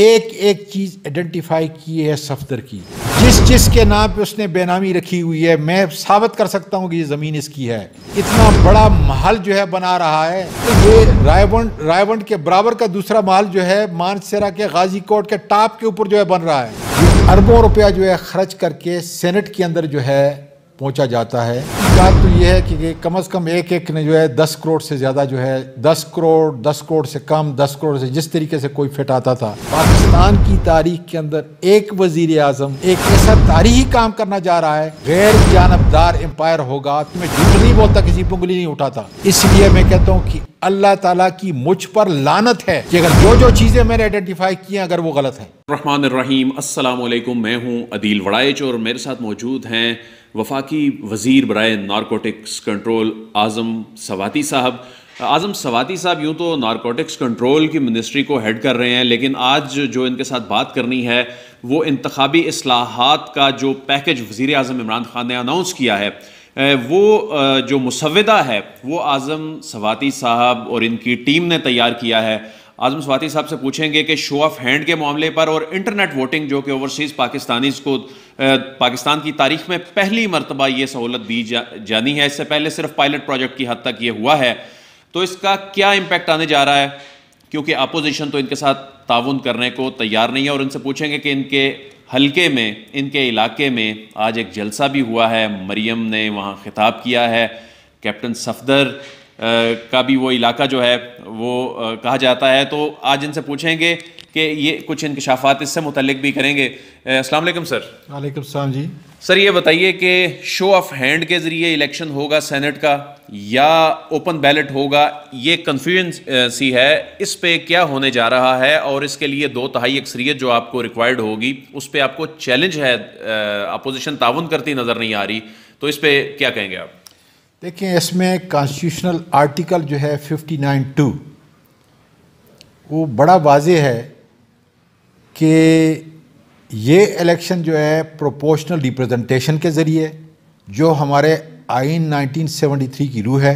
एक एक चीज़ आइडेंटिफाई की है सफदर की जिस जिस के नाम पे उसने बेनामी रखी हुई है मैं साबित कर सकता हूँ कि ये ज़मीन इसकी है इतना बड़ा महल जो है बना रहा है तो ये रायबंड रायबंड के बराबर का दूसरा महल जो है मानसेरा के गाजी कोट के टाप के ऊपर जो है बन रहा है अरबों रुपया जो है खर्च करके सेनेट के अंदर जो है पहुंचा जाता है बात तो ये है कि कम से कम एक एक ने जो है दस करोड़ से ज़्यादा जो है दस करोड़ दस करोड़ से कम दस करोड़ से जिस तरीके से कोई फिट आता था पाकिस्तान की तारीख के अंदर एक वजीर आजम एक ऐसा तारीखी काम करना जा रहा है गैर जानबदार एम्पायर होगा तुम्हें झूठ नहीं बोलता किसी पुंगली उंगली नहीं उठाता इसलिए मैं कहता हूँ कि अल्लाह ताला की मुझ पर लानत है कि अगर जो जो चीज़ें मैंने आइडेंटिफाई की हैं अगर वो गलत है रहमान रहीम अस्सलाम मैं हूँ अदील वड़ाइच और मेरे साथ मौजूद हैं वफाकी वज़ीर बरए नारकोटिक्स कंट्रोल आज़म सवाती साहब आज़म सवाती साहब यूँ तो नारकोटिक्स कंट्रोल की मिनिस्ट्री को हेड कर रहे हैं लेकिन आज जो इनके साथ बात करनी है वो इंतबी असलाहत का जो पैकेज वज़ी अजम इमरान खान ने अनाउंस किया है वो जो मुसवदा है वो आज़म सवाती साहब और इनकी टीम ने तैयार किया है आजम स्वाति साहब से पूछेंगे कि शो ऑफ हैंड के मामले पर और इंटरनेट वोटिंग जो कि ओवरसीज़ पाकिस्तानीज को पाकिस्तान की तारीख में पहली मरतबा ये सहूलत दी जा, जानी है इससे पहले सिर्फ पायलट प्रोजेक्ट की हद तक ये हुआ है तो इसका क्या इम्पैक्ट आने जा रहा है क्योंकि अपोजिशन तो इनके साथ ताउन करने को तैयार नहीं है और इनसे पूछेंगे कि इनके हल्के में इनके इलाके में आज एक जलसा भी हुआ है मरियम ने वहाँ खिताब किया है कैप्टन सफदर का भी वो इलाका जो है वो कहा जाता है तो आज इनसे पूछेंगे कि ये कुछ इंकशाफात इससे मुतलक भी करेंगे असलम सर वालेकुम सलाम जी सर ये बताइए कि शो ऑफ हैंड के ज़रिए इलेक्शन होगा सेनेट का या ओपन बैलेट होगा ये कन्फ्यूजन सी है इस पे क्या होने जा रहा है और इसके लिए दो तहाई अक्सरियत जो आपको रिक्वायर्ड होगी उस पर आपको चैलेंज है अपोजिशन ताउन करती नज़र नहीं आ रही तो इस पर क्या कहेंगे आप देखिए इसमें कॉन्स्टिट्यूशनल आर्टिकल जो है फिफ्टी नाइन टू वो बड़ा वाज है कि ये इलेक्शन जो है प्रोपोर्शनल रिप्रेजेंटेशन के ज़रिए जो हमारे आइन 1973 की रूह है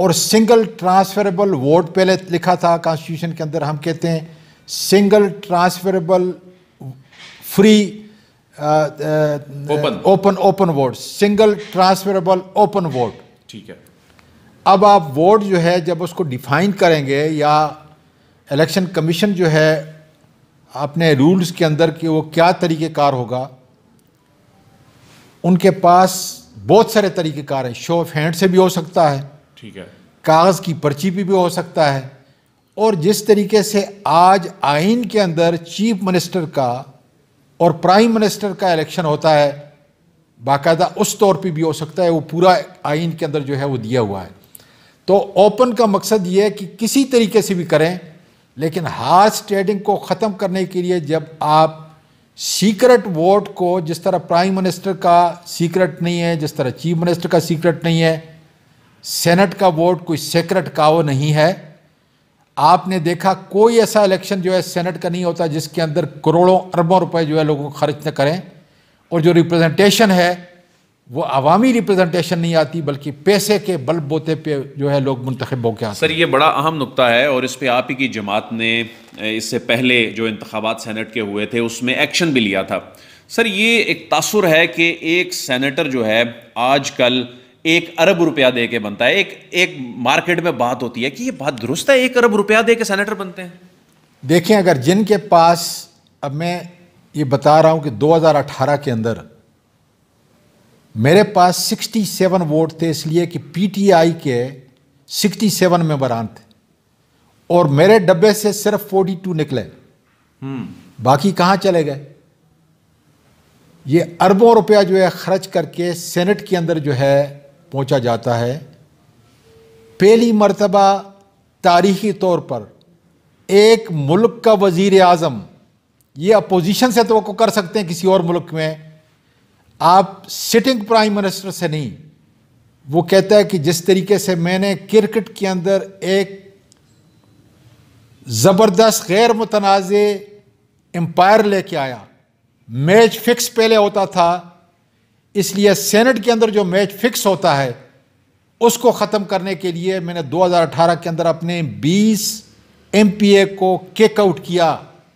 और सिंगल ट्रांसफरेबल वोट पहले लिखा था कॉन्स्टिट्यूशन के अंदर हम कहते हैं single transferable free open open open vote single transferable open vote ठीक है अब आप वोट जो है जब उसको डिफाइन करेंगे या इलेक्शन कमीशन जो है अपने रूल्स के अंदर कि वो क्या तरीक़ेकार होगा उनके पास बहुत सारे तरीक़ेकार हैं शो ऑफ हैंड से भी हो सकता है ठीक है कागज़ की पर्ची भी, भी हो सकता है और जिस तरीके से आज आइन के अंदर चीफ मिनिस्टर का और प्राइम मिनिस्टर का इलेक्शन होता है बाकायदा उस तौर पे भी हो सकता है वो पूरा आइन के अंदर जो है वो दिया हुआ है तो ओपन का मकसद ये है कि किसी तरीके से भी करें लेकिन हार्स ट्रेडिंग को ख़त्म करने के लिए जब आप सीक्रेट वोट को जिस तरह प्राइम मिनिस्टर का सीक्रेट नहीं है जिस तरह चीफ मिनिस्टर का सीक्रेट नहीं है सेनेट का वोट कोई सीक्रेट काव नहीं है आपने देखा कोई ऐसा इलेक्शन जो है सेनेट का नहीं होता जिसके अंदर करोड़ों अरबों रुपए जो है लोगों को खर्च न करें और जो रिप्रेजेंटेशन है वो अवामी रिप्रेजेंटेशन नहीं आती बल्कि पैसे के बल बोते पे जो है लोग मुंतखब हो गया सर ये बड़ा अहम नुकता है और इस पर आप ही की जमात ने इससे पहले जो इंतबात सेनेट के हुए थे उसमें एक्शन भी लिया था सर ये एक तासुर है कि एक सेनेटर जो है आज कल एक अरब रुपया दे के बनता है एक एक मार्केट में बात होती है कि ये बात दुरुस्त है एक अरब रुपया दे के सेनेटर बनते हैं देखें अगर जिनके पास अब मैं ये बता रहा हूं कि 2018 के अंदर मेरे पास 67 वोट थे इसलिए कि पीटीआई के 67 मेंबरान थे और मेरे डब्बे से सिर्फ 42 निकले हम्म। बाकी कहां चले गए ये अरबों रुपया जो है खर्च करके सेनेट के अंदर जो है पहुंचा जाता है पहली मरतबा तारीखी तौर पर एक मुल्क का वज़ी अजम ये अपोजिशन से तो कर सकते हैं किसी और मुल्क में आप सिटिंग प्राइम मिनिस्टर से नहीं वो कहता है कि जिस तरीके से मैंने क्रिकेट के अंदर एक ज़बरदस्त गैर मुतनाज़ एम्पायर लेके आया मैच फिक्स पहले होता था इसलिए सेनेट के अंदर जो मैच फिक्स होता है उसको ख़त्म करने के लिए मैंने 2018 के अंदर अपने 20 एमपीए को केक आउट किया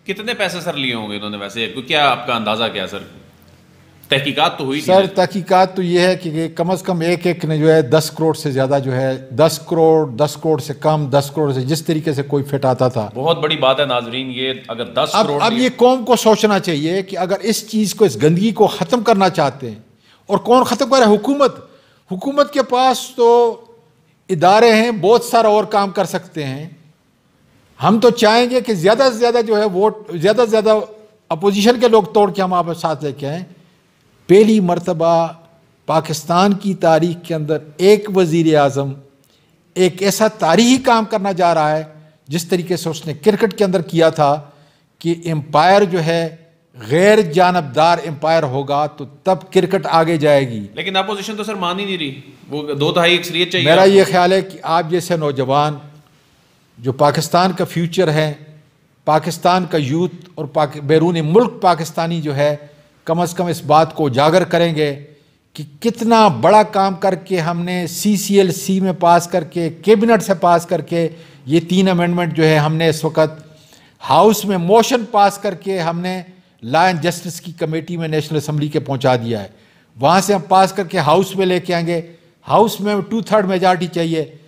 कितने पैसे सर लिए होंगे इन्होंने वैसे क्या आपका अंदाज़ा क्या सर तहकीकात तो हुई सर तहकीकात तो ये है कि कम अज़ कम एक एक ने जो है दस करोड़ से ज़्यादा जो है दस करोड़ दस करोड़ से कम दस करोड़ से जिस तरीके से कोई फिट आता था बहुत बड़ी बात है नाजरीन ये अगर दस अब, करोड़ अब ये कौम को सोचना चाहिए कि अगर इस चीज़ को इस गंदगी को ख़त्म करना चाहते हैं और कौन ख़त्म करे हुकूमत हुकूमत के पास तो इदारे हैं बहुत सारा और काम कर सकते हैं हम तो चाहेंगे कि ज़्यादा से ज़्यादा जो है वोट ज़्यादा से ज़्यादा अपोजिशन के लोग तोड़ के हम आप साथ लेके आए पहली मरतबा पाकिस्तान की तारीख के अंदर एक वज़ी अजम एक ऐसा तारीखी काम करना जा रहा है जिस तरीके से उसने क्रिकेट के अंदर किया था कि एम्पायर जो है गैर जानबदार एम्पायर होगा तो तब क्रिकेट आगे जाएगी लेकिन अपोजिशन तो सर मान ही नहीं रही वो दो तहाई अक्सरियत चाहिए मेरा ये ख्याल है कि आप जैसे नौजवान जो पाकिस्तान का फ्यूचर है पाकिस्तान का यूथ और पाक बैरून मुल्क पाकिस्तानी जो है कम अज़ कम इस बात को उजागर करेंगे कि कितना बड़ा काम करके हमने सी सी एल सी में पास करके कैबिनेट से पास करके ये तीन अमेंडमेंट जो है हमने इस वक्त हाउस में मोशन पास करके हमने लॉ एंड जस्टिस की कमेटी में नेशनल असम्बली के पहुंचा दिया है वहां से हम पास करके हाउस में लेके आएंगे हाउस में टू थर्ड मेजॉरिटी चाहिए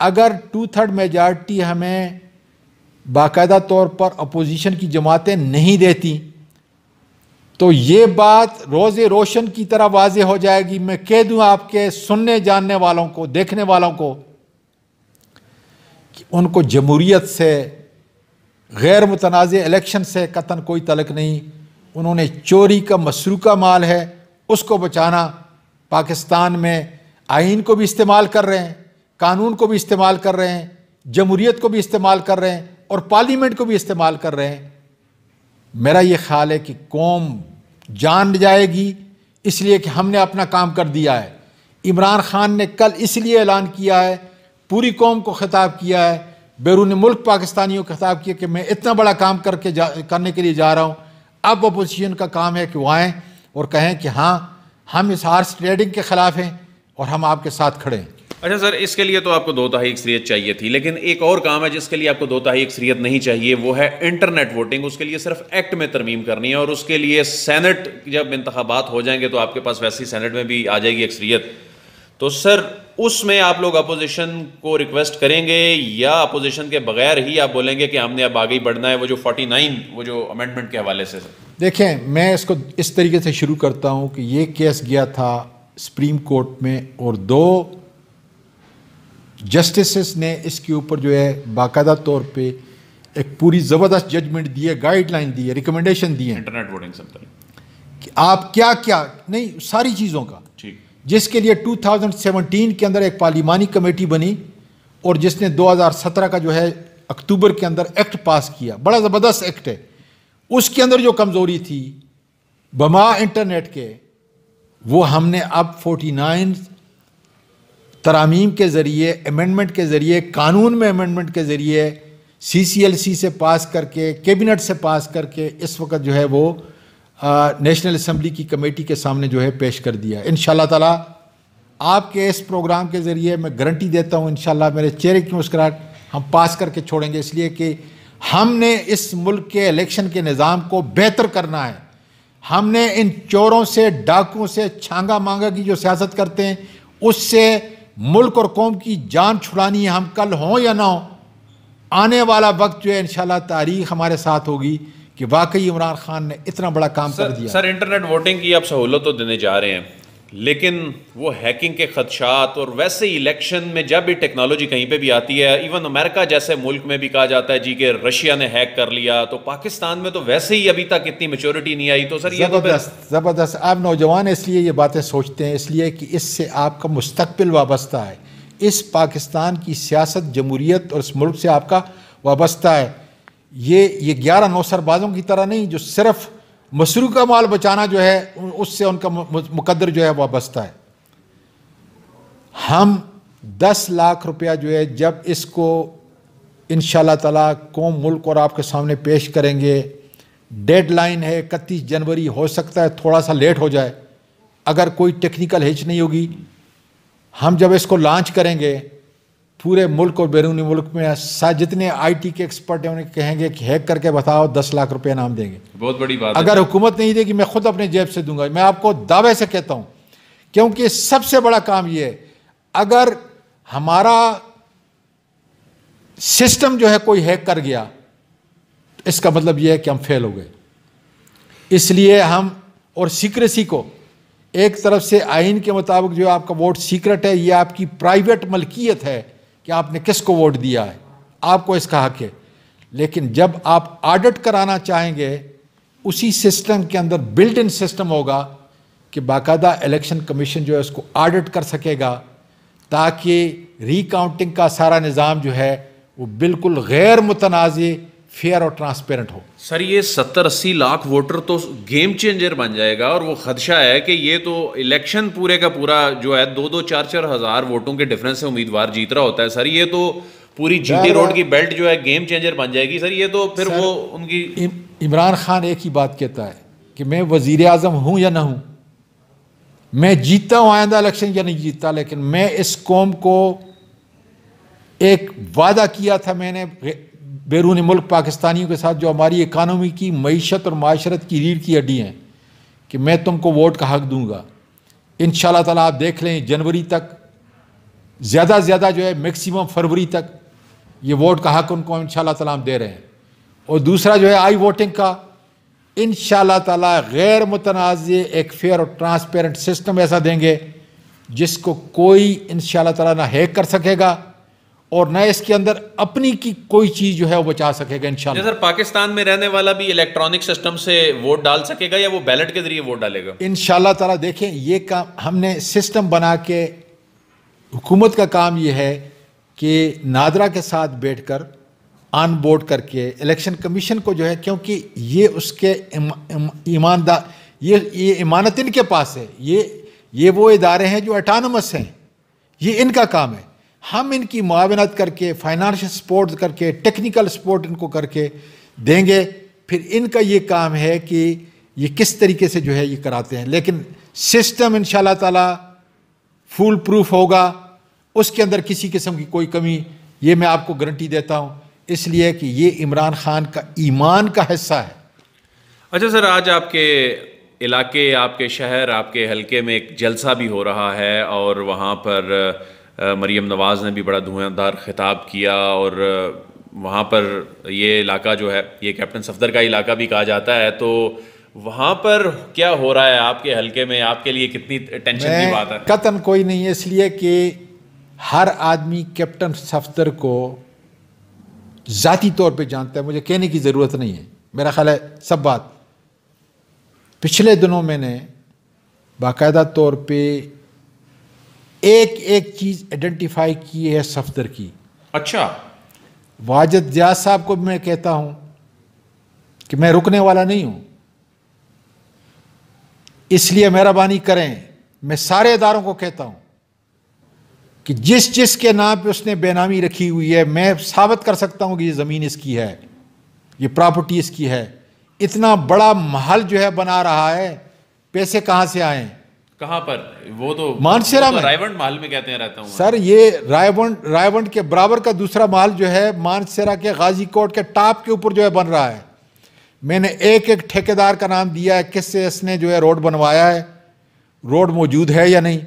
अगर टू थर्ड मेजॉरिटी हमें बाकायदा तौर पर अपोजिशन की जमातें नहीं देती तो ये बात रोज़ रोशन की तरह वाज हो जाएगी मैं कह दूं आपके सुनने जानने वालों को देखने वालों को कि उनको जमहूरीत से गैर मुतनाज़ इलेक्शन से कतन कोई तलक नहीं उन्होंने चोरी का मसरूका माल है उसको बचाना पाकिस्तान में आइन को भी इस्तेमाल कर रहे हैं कानून को भी इस्तेमाल कर रहे हैं जमहूरीत को भी इस्तेमाल कर रहे हैं और पार्लियामेंट को भी इस्तेमाल कर रहे हैं मेरा ये ख्याल है कि कौम जान जाएगी इसलिए कि हमने अपना काम कर दिया है इमरान खान ने कल इसलिए ऐलान किया है पूरी कौम को खिताब किया है बैरून मुल्क पाकिस्तानियों का खिताब किया कि मैं इतना बड़ा काम करके जा करने के लिए जा रहा हूँ अब अपोजिशन का काम है कि वो आएँ और कहें कि हाँ हम इस हार्स ट्रेडिंग के ख़िलाफ़ हैं और हम आपके साथ खड़े हैं अच्छा सर इसके लिए तो आपको दो तहाई अक्सरियत चाहिए थी लेकिन एक और काम है जिसके लिए आपको दो तहाई अक्सरियत नहीं चाहिए वो है इंटरनेट वोटिंग उसके लिए सिर्फ एक्ट में तरमीम करनी है और उसके लिए सैनट जब इंतबात हो जाएंगे तो आपके पास वैसी सैनट में भी आ जाएगी अक्सरियत तो सर उसमें आप लोग अपोजिशन को रिक्वेस्ट करेंगे या अपोजिशन के बगैर ही आप बोलेंगे कि हमने अब आगे बढ़ना है वो जो 49 वो जो अमेंडमेंट के हवाले से सर देखें मैं इसको इस तरीके से शुरू करता हूं कि ये केस गया था सुप्रीम कोर्ट में और दो जस्टिस ने इसके ऊपर जो है बाकायदा तौर पर एक पूरी ज़बरदस्त जजमेंट दी है गाइडलाइन दी है रिकमेंडेशन दिए इंटरनेट वोटिंग कि आप क्या क्या नहीं सारी चीज़ों का जिसके लिए 2017 के अंदर एक पार्लिमानी कमेटी बनी और जिसने 2017 का जो है अक्टूबर के अंदर एक्ट पास किया बड़ा ज़बरदस्त एक्ट है उसके अंदर जो कमज़ोरी थी बमा इंटरनेट के वो हमने अब 49 तरामीम के ज़रिए अमेंडमेंट के ज़रिए कानून में अमेंडमेंट के ज़रिए सी से पास करके कैबिनेट से पास करके इस वक्त जो है वो नेशनल असम्बली की कमेटी के सामने जो है पेश कर दिया इन ताला आपके इस प्रोग्राम के ज़रिए मैं गारंटी देता हूँ इन मेरे चेहरे की मुस्कुराहट हम पास करके छोड़ेंगे इसलिए कि हमने इस मुल्क के इलेक्शन के निज़ाम को बेहतर करना है हमने इन चोरों से डाकुओं से छांगा मांगा की जो सियासत करते हैं उससे मुल्क और कौम की जान छुड़ानी है हम कल हों या ना हों आने वाला वक्त जो है इन तारीख हमारे साथ होगी कि वाकई इमरान खान ने इतना बड़ा काम सर, कर दिया सर इंटरनेट वोटिंग की आप सहूलत तो देने जा रहे हैं लेकिन वो हैकिंग के खदशात और वैसे इलेक्शन में जब भी टेक्नोलॉजी कहीं पे भी आती है इवन अमेरिका जैसे मुल्क में भी कहा जाता है जी के रशिया ने हैक कर लिया तो पाकिस्तान में तो वैसे ही अभी तक इतनी मेच्योरिटी नहीं आई तो सर ये तो ज़बरदस्त ज़बरदस्त आप नौजवान इसलिए ये बातें सोचते हैं इसलिए कि इससे आपका मुस्तबिल वाबस्ता है इस पाकिस्तान की सियासत जमहूरीत और इस मुल्क से आपका वाबस्ता है ये ये ग्यारह नौसरबाजों की तरह नहीं जो सिर्फ मसरू का माल बचाना जो है उससे उनका मुकदर जो है वाबस्ता है हम दस लाख रुपया जो है जब इसको इन शाह कौम मुल्क और आपके सामने पेश करेंगे डेडलाइन है इकतीस जनवरी हो सकता है थोड़ा सा लेट हो जाए अगर कोई टेक्निकल हिच नहीं होगी हम जब इसको लॉन्च करेंगे पूरे मुल्क और बैरूनी मुल्क में शायद जितने आईटी के एक्सपर्ट हैं उन्हें कहेंगे कि हैक करके बताओ दस लाख रुपए नाम देंगे बहुत बड़ी बात अगर हुकूमत नहीं देगी मैं खुद अपने जेब से दूंगा मैं आपको दावे से कहता हूँ क्योंकि सबसे बड़ा काम यह है अगर हमारा सिस्टम जो है कोई हैक कर गया तो इसका मतलब यह है कि हम फेल हो गए इसलिए हम और सीक्रेसी को एक तरफ से आइन के मुताबिक जो आपका वोट सीक्रेट है ये आपकी प्राइवेट मलकियत है कि आपने किसको वोट दिया है आपको इसका हक है लेकिन जब आप ऑडिट कराना चाहेंगे उसी सिस्टम के अंदर बिल्ट इन सिस्टम होगा कि बाकायदा इलेक्शन कमीशन जो है उसको ऑडिट कर सकेगा ताकि रिकाउंटिंग का सारा निज़ाम जो है वो बिल्कुल गैर मुतनाज़ फेयर और ट्रांसपेरेंट हो सर ये सत्तर अस्सी लाख वोटर तो गेम चेंजर बन जाएगा और वो खदशा है कि ये तो इलेक्शन पूरे का पूरा जो है दो दो चार चार हजार वोटों के डिफरेंस से उम्मीदवार जीत रहा होता है सर ये तो पूरी जीटी रोड की बेल्ट जो है गेम चेंजर बन जाएगी सर ये तो फिर वो उनकी इमरान खान एक ही बात कहता है कि मैं वजीर अजम हूं या ना हूं मैं जीतता हूँ आइंदा इलेक्शन या नहीं जीतता लेकिन मैं इस कौम को एक वादा किया था मैंने बैरून मुल्क पाकिस्तानियों के साथ जो हमारी इकानमी की मीशत और माशरत की रीढ़ की हड्डी हैं कि मैं तुमको वोट का हक दूंगा इन शाह आप देख लें जनवरी तक ज़्यादा से ज़्यादा जो है मैक्सिमम फरवरी तक ये वोट का हक उनको इन तला हम दे रहे हैं और दूसरा जो है आई वोटिंग का इन ताला गैर मुतनाज़ एक फेयर और ट्रांसपेरेंट सिस्टम ऐसा देंगे जिसको कोई इन शाह ना हैक कर सकेगा और न इसके अंदर अपनी की कोई चीज जो है वो बचा सकेगा इंशाल्लाह सर पाकिस्तान में रहने वाला भी इलेक्ट्रॉनिक सिस्टम से वोट डाल सकेगा या वो बैलेट के जरिए वोट डालेगा इनशाला तला देखें ये काम हमने सिस्टम बना के हुकूमत का काम ये है कि नादरा के साथ बैठ कर ऑन बोर्ड करके इलेक्शन कमीशन को जो है क्योंकि ये उसके ईमानदार ये ये इमानत इनके पास है ये ये वो इदारे हैं जो अटानमस हैं ये इनका काम है हम इनकी मुआवनत करके फाइनेंशियल सपोर्ट करके टेक्निकल सपोर्ट इनको करके देंगे फिर इनका ये काम है कि ये किस तरीके से जो है ये कराते हैं लेकिन सिस्टम इन ताला फूल प्रूफ होगा उसके अंदर किसी किस्म की कोई कमी ये मैं आपको गारंटी देता हूँ इसलिए कि ये इमरान खान का ईमान का हिस्सा है अच्छा सर आज आपके इलाके आपके शहर आपके हलके में एक जलसा भी हो रहा है और वहाँ पर मरीम नवाज़ ने भी बड़ा धुआंधार खिताब किया और वहाँ पर ये इलाका जो है ये कैप्टन सफदर का इलाका भी कहा जाता है तो वहाँ पर क्या हो रहा है आपके हलके में आपके लिए कितनी टेंशन की बात है कतन कोई नहीं है इसलिए कि हर आदमी कैप्टन सफदर को ज़ाती तौर पे जानता है मुझे कहने की ज़रूरत नहीं है मेरा ख्याल है सब बात पिछले दिनों मैंने बाकायदा तौर पे एक एक चीज़ आइडेंटिफाई की है सफदर की अच्छा वाजद जिया साहब को मैं कहता हूं कि मैं रुकने वाला नहीं हूं इसलिए मेहरबानी करें मैं सारे इदारों को कहता हूं कि जिस जिस के नाम पे उसने बेनामी रखी हुई है मैं साबित कर सकता हूं कि ये ज़मीन इसकी है ये प्रॉपर्टी इसकी है इतना बड़ा महल जो है बना रहा है पैसे कहां से आए कहाँ पर वो तो मानसेरा तो में रायवंड महल में कहते हैं रहता हूँ सर ये रायवंड रायवंड के बराबर का दूसरा महल जो है मानसेरा के गाजी कोट के टॉप के ऊपर जो है बन रहा है मैंने एक एक ठेकेदार का नाम दिया है किससे इसने जो है रोड बनवाया है रोड मौजूद है या नहीं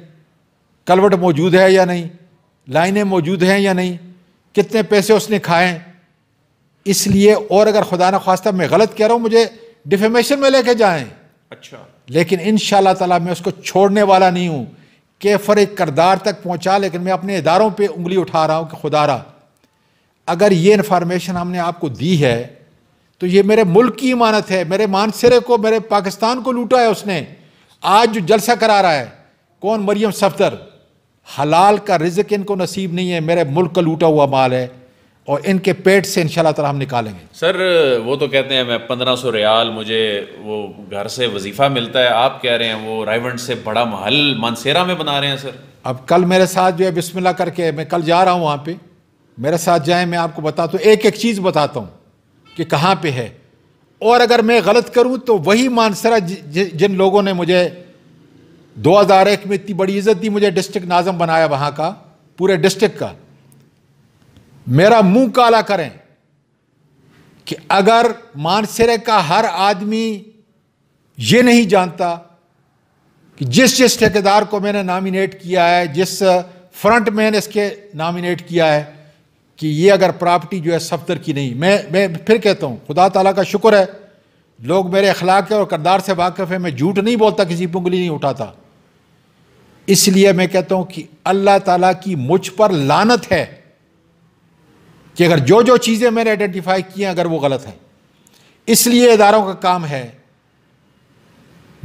कलवट मौजूद है या नहीं लाइनें मौजूद हैं या नहीं कितने पैसे उसने खाए इसलिए और अगर खुदा न खास्ता मैं गलत कह रहा हूँ मुझे डिफेमेशन में लेके जाएं अच्छा लेकिन इन ताला मैं उसको छोड़ने वाला नहीं हूँ केफर एक करदार तक पहुँचा लेकिन मैं अपने इदारों पर उंगली उठा रहा हूँ कि खुदारा अगर ये इन्फॉर्मेशन हमने आपको दी है तो ये मेरे मुल्क की इमानत है मेरे मानसरे को मेरे पाकिस्तान को लूटा है उसने आज जो जलसा करा रहा है कौन मरियम सफदर हलाल का रिजक इनको नसीब नहीं है मेरे मुल्क का लूटा हुआ माल है और इनके पेट से इंशाल्लाह ताला हम निकालेंगे सर वो तो कहते हैं मैं पंद्रह सौ रियाल मुझे वो घर से वजीफ़ा मिलता है आप कह रहे हैं वो रायवंड से बड़ा महल मानसेरा में बना रहे हैं सर अब कल मेरे साथ जो है बिस्मिल्लाह करके मैं कल जा रहा हूँ वहाँ पे मेरे साथ जाएँ मैं आपको बताता हूँ एक एक चीज़ बताता हूँ कि कहाँ पर है और अगर मैं गलत करूँ तो वही मानसरा जिन लोगों ने मुझे एक में इतनी बड़ी इज्जत दी मुझे डिस्ट्रिक्ट नाजम बनाया वहाँ का पूरे डिस्ट्रिक्ट का मेरा मुंह काला करें कि अगर मानसरे का हर आदमी ये नहीं जानता कि जिस जिस ठेकेदार को मैंने नामिनेट किया है जिस फ्रंट मैन इसके नामिनेट किया है कि ये अगर प्रॉपर्टी जो है सफ्तर की नहीं मैं मैं फिर कहता हूँ खुदा ताला का शुक्र है लोग मेरे अखलाक और करदार से वाकफ है मैं झूठ नहीं बोलता किसी पुंगली उंगली नहीं उठाता इसलिए मैं कहता हूँ कि अल्लाह ताला की मुझ पर लानत है कि अगर जो जो चीज़ें मैंने आइडेंटिफाई की हैं अगर वो गलत हैं इसलिए इदारों का काम है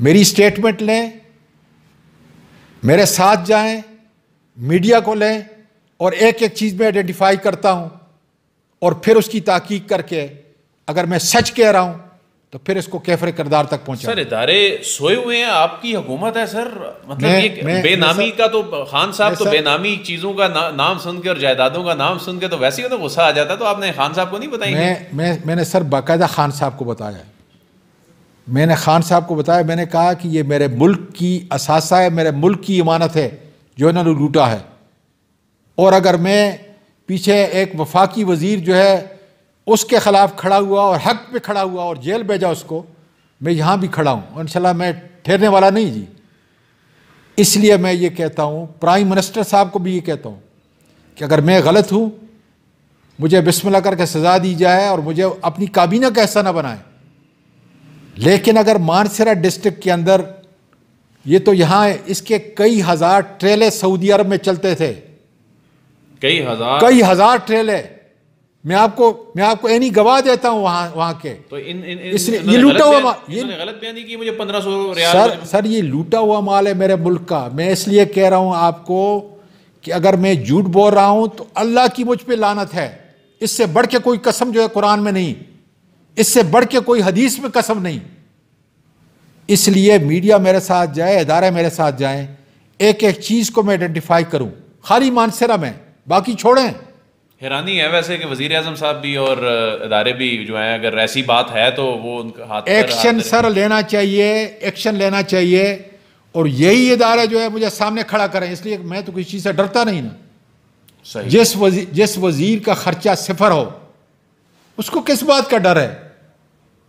मेरी स्टेटमेंट लें मेरे साथ जाएं मीडिया को लें और एक एक चीज़ में आइडेंटिफाई करता हूं और फिर उसकी तहकीक करके अगर मैं सच कह रहा हूं तो फिर इसको कैफरे करदार तक पहुंचा सर इदारे सोए हुए हैं आपकी हुकूमत है सर मतलब मैं, ये मैं, बेनामी मैं का तो खान साहब तो बेनामी चीज़ों का ना, नाम सुन के और जायदादों का नाम सुन के तो वैसे ही तो गुस्सा आ जाता तो आपने खान साहब को नहीं बताया मैं, मैं मैंने सर बाकायदा खान साहब को बताया मैंने खान साहब को बताया मैंने कहा कि ये मेरे मुल्क की असासा है मेरे मुल्क की इमानत है जो इन्होंने लूटा है और अगर मैं पीछे एक वफाकी वजीर जो है उसके ख़िलाफ़ खड़ा हुआ और हक पे खड़ा हुआ और जेल भेजा उसको मैं यहाँ भी खड़ा हूँ इनशाला मैं ठहरने वाला नहीं जी इसलिए मैं ये कहता हूँ प्राइम मिनिस्टर साहब को भी ये कहता हूँ कि अगर मैं गलत हूँ मुझे बिस्मिल्लाह करके सज़ा दी जाए और मुझे अपनी काबीना का ऐसा ना बनाए लेकिन अगर मानसरा डिस्ट्रिक्ट के अंदर ये तो यहाँ इसके कई हज़ार ट्रेले सऊदी अरब में चलते थे कई हज़ार कई हज़ार ट्रेले मैं आपको मैं आपको एनी गवाह देता हूँ वहाँ वहाँ के तो इन, इन, इन इसलिए ये लूटा हुआ माल ये गलत बयानी की मुझे पंद्रह सौ सर सर ये लूटा हुआ माल है मेरे मुल्क का मैं इसलिए कह रहा हूँ आपको कि अगर मैं झूठ बोल रहा हूँ तो अल्लाह की मुझ पर लानत है इससे बढ़ के कोई कसम जो है कुरान में नहीं इससे बढ़ के कोई हदीस में कसम नहीं इसलिए मीडिया मेरे साथ जाए इदारे मेरे साथ जाए एक एक चीज़ को मैं आइडेंटिफाई करूं खाली मानसरा में बाकी छोड़ें हैरानी है वैसे कि वजीर अजम साहब भी और इदारे भी जो हैं अगर ऐसी बात है तो वो उनका हाथ एक्शन सर लेना चाहिए एक्शन लेना चाहिए और यही इदारे जो है मुझे सामने खड़ा करें इसलिए मैं तो किसी चीज़ से डरता नहीं ना सही जिस वजी, जिस वजीर का खर्चा सिफर हो उसको किस बात का डर है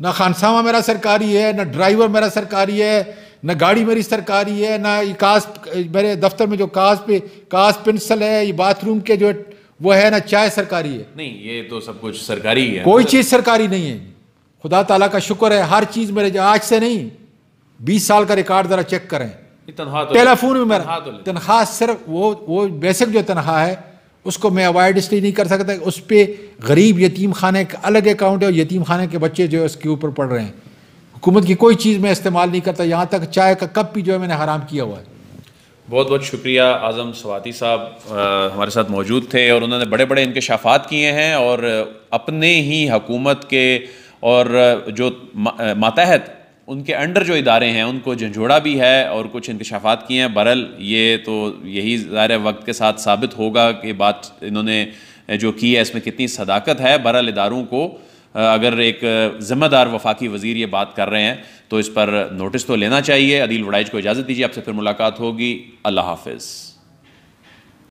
ना खानसामा मेरा सरकारी है ना ड्राइवर मेरा सरकारी है ना गाड़ी मेरी सरकारी है ना ये कास्ट मेरे दफ्तर में जो कास्ट पे कास्ट पेंसिल है ये बाथरूम के जो वो है ना चाय सरकारी है नहीं ये तो सब कुछ सरकारी है कोई चीज़ सरकारी नहीं है खुदा ताला का शुक्र है हर चीज़ मेरे आज से नहीं बीस साल का रिकॉर्ड ज़रा चेक करें तो टेलीफोन में मेरा तो तनख्वाह सिर्फ वो वो बेसिक जो तनख्वाह है उसको मैं अवॉइड इसलिए नहीं कर सकता उस पर गरीब यतीम खाने का अलग अकाउंट है और यतीम खाने के बच्चे जो है उसके ऊपर पढ़ रहे हैं हुकूमत की कोई चीज़ मैं इस्तेमाल नहीं करता यहाँ तक चाय का कप भी जो है मैंने हराम किया हुआ है बहुत बहुत शुक्रिया आज़म स्वाति साहब हमारे साथ मौजूद थे और उन्होंने बड़े बड़े इनकशाफात किए हैं और अपने ही हकूमत के और जो मातहत उनके अंडर जो इदारे हैं उनको झंझोड़ा भी है और कुछ इंकशाफात किए हैं बरल ये तो यही ज़ाहिर वक्त के साथ साबित होगा कि बात इन्होंने जो की है इसमें कितनी सदाकत है बरल इदारों को अगर एक ज़िम्मेदार वफाकी वजीर ये बात कर रहे हैं तो इस पर नोटिस तो लेना चाहिए अदील वड़ाइज को इजाज़त दीजिए आपसे फिर मुलाकात होगी अल्लाह हाफिज़